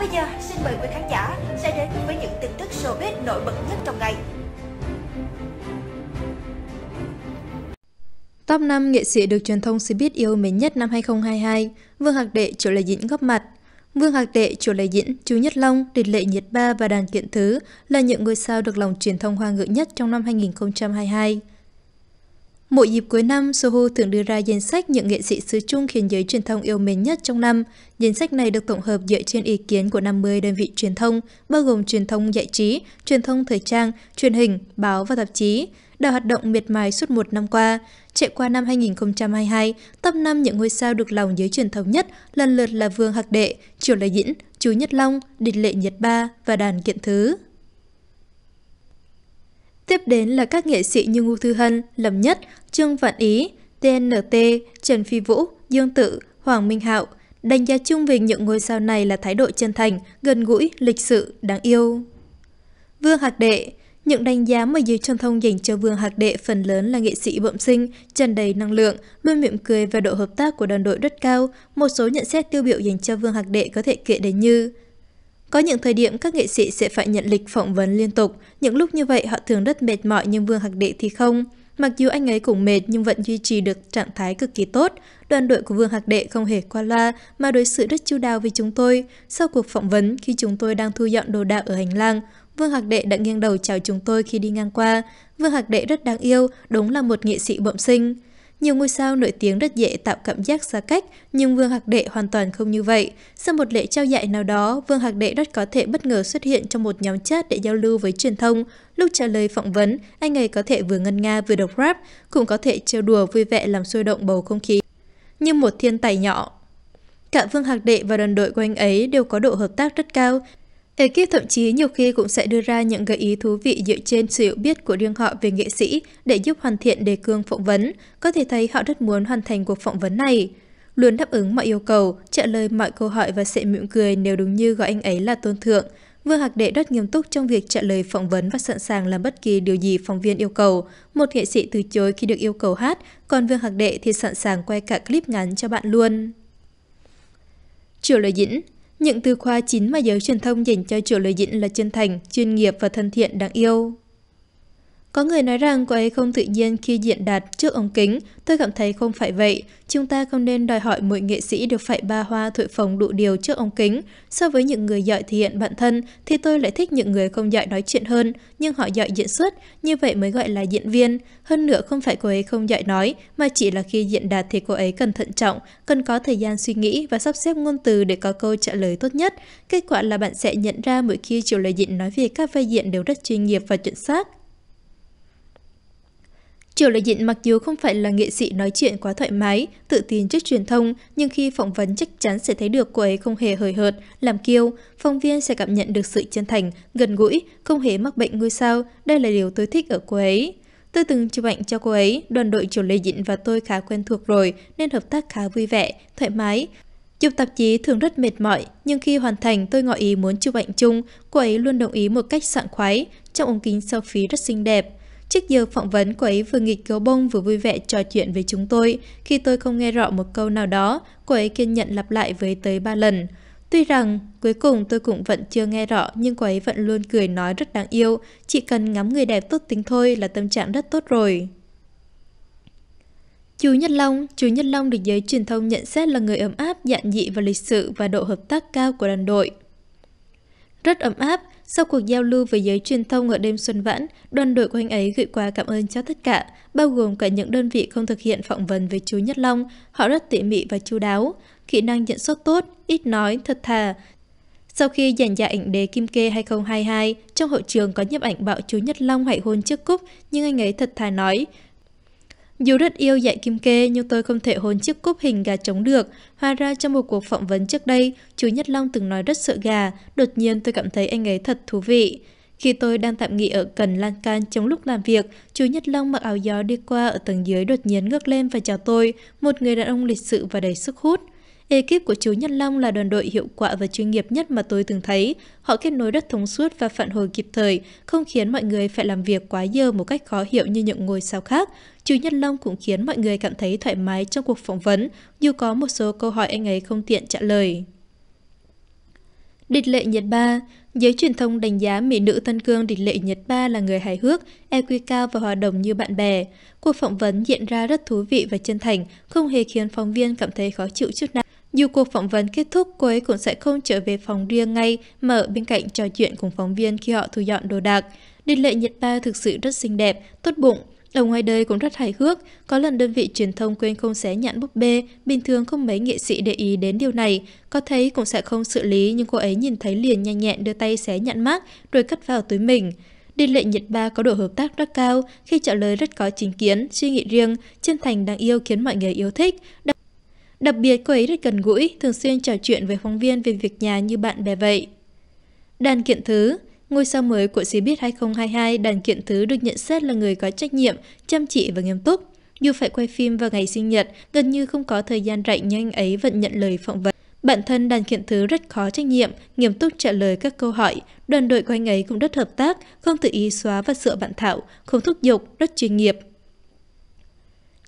Còn bây giờ, xin mời quý khán giả sẽ đến với những tin tức showbiz nổi bật nhất trong ngày. Top 5 nghệ sĩ được truyền thông showbiz yêu mến nhất năm 2022, Vương Hạc Đệ, Triệu Lệ Dĩnh góp mặt. Vương Hạc Đệ, Triệu Lệ Dĩnh, Chu Nhất Long, Địch Lệ Nhiệt Ba và Đàn Kiện Thứ là những ngôi sao được lòng truyền thông hoa ngữ nhất trong năm 2022. Mỗi dịp cuối năm, Soho thường đưa ra danh sách những nghệ sĩ xứ Trung khiến giới truyền thông yêu mến nhất trong năm. Danh sách này được tổng hợp dựa trên ý kiến của 50 đơn vị truyền thông, bao gồm truyền thông giải trí, truyền thông thời trang, truyền hình, báo và tạp chí đã hoạt động miệt mài suốt một năm qua. Chạy qua năm 2022, top 5 những ngôi sao được lòng giới truyền thông nhất lần lượt là Vương Hạc Đệ, Triều Lê Dĩnh, Chú Nhất Long, Địch Lệ Nhật Ba và Đàn Kiện Thứ. Tiếp đến là các nghệ sĩ như Ngô Thư Hân, Lâm Nhất, Trương Vạn Ý, TNT, Trần Phi Vũ, Dương Tự, Hoàng Minh Hạo. Đánh giá chung về những ngôi sao này là thái độ chân thành, gần gũi, lịch sự, đáng yêu. Vương Hạc Đệ Những đánh giá mà giới truyền thông dành cho Vương Hạc Đệ phần lớn là nghệ sĩ bẩm sinh, tràn đầy năng lượng, luôn mỉm cười và độ hợp tác của đoàn đội rất cao. Một số nhận xét tiêu biểu dành cho Vương Hạc Đệ có thể kể đến như có những thời điểm các nghệ sĩ sẽ phải nhận lịch phỏng vấn liên tục, những lúc như vậy họ thường rất mệt mỏi nhưng Vương Hạc Đệ thì không. Mặc dù anh ấy cũng mệt nhưng vẫn duy trì được trạng thái cực kỳ tốt. Đoàn đội của Vương Hạc Đệ không hề qua loa mà đối xử rất chu đáo với chúng tôi. Sau cuộc phỏng vấn, khi chúng tôi đang thu dọn đồ đạc ở hành lang, Vương Hạc Đệ đã nghiêng đầu chào chúng tôi khi đi ngang qua. Vương Hạc Đệ rất đáng yêu, đúng là một nghệ sĩ bẩm sinh. Nhiều ngôi sao nổi tiếng rất dễ tạo cảm giác xa cách, nhưng Vương Hạc Đệ hoàn toàn không như vậy. Sau một lễ trao giải nào đó, Vương Hạc Đệ rất có thể bất ngờ xuất hiện trong một nhóm chat để giao lưu với truyền thông. Lúc trả lời phỏng vấn, anh ấy có thể vừa ngân nga vừa đọc rap, cũng có thể trêu đùa vui vẻ làm sôi động bầu không khí. Như một thiên tài nhỏ. Cả Vương Hạc Đệ và đoàn đội của anh ấy đều có độ hợp tác rất cao, Ekip thậm chí nhiều khi cũng sẽ đưa ra những gợi ý thú vị dựa trên sự hiểu biết của riêng họ về nghệ sĩ để giúp hoàn thiện đề cương phỏng vấn. Có thể thấy họ rất muốn hoàn thành cuộc phỏng vấn này. Luôn đáp ứng mọi yêu cầu, trả lời mọi câu hỏi và sẽ mỉm cười nếu đúng như gọi anh ấy là tôn thượng. Vương Hạc Đệ rất nghiêm túc trong việc trả lời phỏng vấn và sẵn sàng làm bất kỳ điều gì phóng viên yêu cầu. Một nghệ sĩ từ chối khi được yêu cầu hát, còn Vương Hạc Đệ thì sẵn sàng quay cả clip ngắn cho bạn luôn. Triệu Lợi Dĩnh những từ khóa chính mà giới truyền thông dành cho chủ lời Dĩnh là chân thành, chuyên nghiệp và thân thiện đáng yêu. Có người nói rằng cô ấy không tự nhiên khi diện đạt trước ống kính. Tôi cảm thấy không phải vậy. Chúng ta không nên đòi hỏi mỗi nghệ sĩ được phải ba hoa thổi phồng đủ điều trước ống kính. So với những người giỏi thể hiện bản thân thì tôi lại thích những người không giỏi nói chuyện hơn, nhưng họ giỏi diễn xuất, như vậy mới gọi là diễn viên. Hơn nữa không phải cô ấy không giỏi nói, mà chỉ là khi diện đạt thì cô ấy cần thận trọng, cần có thời gian suy nghĩ và sắp xếp ngôn từ để có câu trả lời tốt nhất. Kết quả là bạn sẽ nhận ra mỗi khi chủ lời diễn nói về các vai diễn đều rất chuyên nghiệp và chuẩn xác. Triệu Lệ Dịn mặc dù không phải là nghệ sĩ nói chuyện quá thoải mái, tự tin trước truyền thông, nhưng khi phỏng vấn chắc chắn sẽ thấy được cô ấy không hề hời hợt, làm kiêu. Phóng viên sẽ cảm nhận được sự chân thành, gần gũi, không hề mắc bệnh ngôi sao. Đây là điều tôi thích ở cô ấy. Tôi từng chụp ảnh cho cô ấy, đoàn đội Triệu Lê Dịn và tôi khá quen thuộc rồi nên hợp tác khá vui vẻ, thoải mái. Chụp tạp chí thường rất mệt mỏi, nhưng khi hoàn thành tôi ngỏ ý muốn chụp ảnh chung, cô ấy luôn đồng ý một cách sảng khoái, trong ống kính selfie rất xinh đẹp. Trước giờ phỏng vấn, cô ấy vừa nghịch gấu bông vừa vui vẻ trò chuyện với chúng tôi. Khi tôi không nghe rõ một câu nào đó, cô ấy kiên nhẫn lặp lại với tới ba lần. Tuy rằng, cuối cùng tôi cũng vẫn chưa nghe rõ, nhưng cô ấy vẫn luôn cười nói rất đáng yêu. Chỉ cần ngắm người đẹp tốt tính thôi là tâm trạng rất tốt rồi. Chú Nhất Long Chú Nhất Long được giới truyền thông nhận xét là người ấm áp, dạn dị và lịch sự và độ hợp tác cao của đoàn đội. Rất ấm áp, sau cuộc giao lưu với giới truyền thông ở đêm Xuân Vãn, đoàn đội của anh ấy gửi quà cảm ơn cho tất cả, bao gồm cả những đơn vị không thực hiện phỏng vấn với chú Nhất Long. Họ rất tỉ mỉ và chú đáo, kỹ năng nhận xét tốt, ít nói, thật thà. Sau khi giành giải ảnh đế Kim Kê 2022, trong hội trường có nhấp ảnh bạo chú Nhất Long hãy hôn trước Cúc, nhưng anh ấy thật thà nói – dù rất yêu dạy kim kê nhưng tôi không thể hôn chiếc cúp hình gà trống được. Hóa ra trong một cuộc phỏng vấn trước đây, chú Nhất Long từng nói rất sợ gà, đột nhiên tôi cảm thấy anh ấy thật thú vị. Khi tôi đang tạm nghỉ ở Cần Lan Can trong lúc làm việc, chú Nhất Long mặc áo gió đi qua ở tầng dưới đột nhiên ngước lên và chào tôi, một người đàn ông lịch sự và đầy sức hút. Ekip của chú Nhân Long là đoàn đội hiệu quả và chuyên nghiệp nhất mà tôi từng thấy. Họ kết nối rất thông suốt và phản hồi kịp thời, không khiến mọi người phải làm việc quá giờ một cách khó hiểu như những ngôi sao khác. Chú Nhân Long cũng khiến mọi người cảm thấy thoải mái trong cuộc phỏng vấn, dù có một số câu hỏi anh ấy không tiện trả lời. Địch lệ Nhật Ba Giới truyền thông đánh giá mỹ nữ Tân Cương địch lệ Nhật Ba là người hài hước, EQ cao và hòa đồng như bạn bè. Cuộc phỏng vấn diễn ra rất thú vị và chân thành, không hề khiến phóng viên cảm thấy khó chịu chút nào. Dù cuộc phỏng vấn kết thúc, cô ấy cũng sẽ không trở về phòng riêng ngay mà ở bên cạnh trò chuyện cùng phóng viên khi họ thu dọn đồ đạc. Đình lệ Nhật Ba thực sự rất xinh đẹp, tốt bụng, ở ngoài đời cũng rất hài hước, có lần đơn vị truyền thông quên không xé nhãn búp bê, bình thường không mấy nghệ sĩ để ý đến điều này. Có thấy cũng sẽ không xử lý nhưng cô ấy nhìn thấy liền nhanh nhẹn đưa tay xé nhãn mát rồi cất vào túi mình. Điên lệ Nhật Ba có độ hợp tác rất cao, khi trả lời rất có chính kiến, suy nghĩ riêng, chân thành đáng yêu khiến mọi người yêu thích. Đặc biệt cô ấy rất gần gũi, thường xuyên trò chuyện với phóng viên về việc nhà như bạn bè vậy. Đàn Kiện Thứ Ngôi sao mới của Biết 2022, Đàn Kiện Thứ được nhận xét là người có trách nhiệm, chăm chỉ và nghiêm túc. Dù phải quay phim vào ngày sinh nhật, gần như không có thời gian rảnh nhưng anh ấy vẫn nhận lời phỏng vấn. Bản thân Đàn Kiện Thứ rất khó trách nhiệm, nghiêm túc trả lời các câu hỏi. Đoàn đội của anh ấy cũng rất hợp tác, không tự ý xóa và sửa bản thảo, không thúc giục, rất chuyên nghiệp,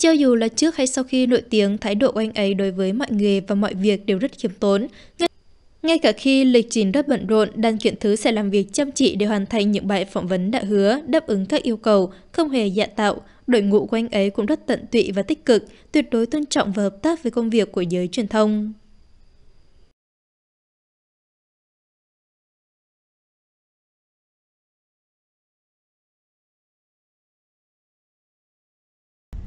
cho dù là trước hay sau khi nổi tiếng, thái độ của anh ấy đối với mọi nghề và mọi việc đều rất khiêm tốn. Ngay, cả khi lịch trình rất bận rộn, đàn Kiện Thứ sẽ làm việc chăm chỉ để hoàn thành những bài phỏng vấn đã hứa, đáp ứng các yêu cầu, không hề dạ tạo. Đội ngũ của anh ấy cũng rất tận tụy và tích cực, tuyệt đối tôn trọng và hợp tác với công việc của giới truyền thông.